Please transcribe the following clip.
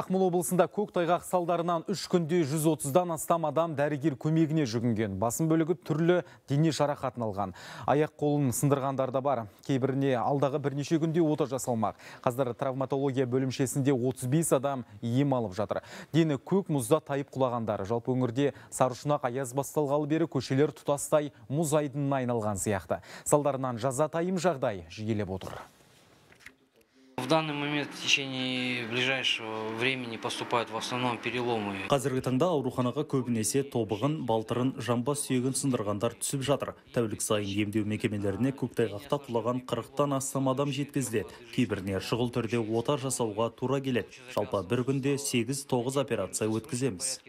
Ақмыл облысында көктайғақ салдарынан үш күнде 130-дан астам адам дәрігер көмегіне жүгінген. Басын бөлігі түрлі дене жарақатын алған. Аяқ қолын сындырғандар да бар. Кейбіріне алдағы бірнеше күнде ота жасалмақ. Қаздар травматология бөлімшесінде 35 адам ем алып жатыр. Дені көк мұзда тайып құлағандар. Жалпы өңірде сарышұнақ аяз басталғалы бері көшелер тұтастай мұз айдынына айналған сияқты. Салдарынан жазатайым жағдай жиелеп отыр. В данный момент в течение ближайшего времени поступают в основном переломы. Қазіргі таңда ауруханаға көбінесе тобығын, балтырын, жамба сүйегін сындырғандар түсіп жатыр. Тәулік сайын емдеу мекемелеріне көктайғақта құлаған 40-тан астам адам жеткізіледі. Кейбіріне шұғыл түрде ота жасауға тура келеді. жалпа бір күнде 8-9 операция өткіземіз.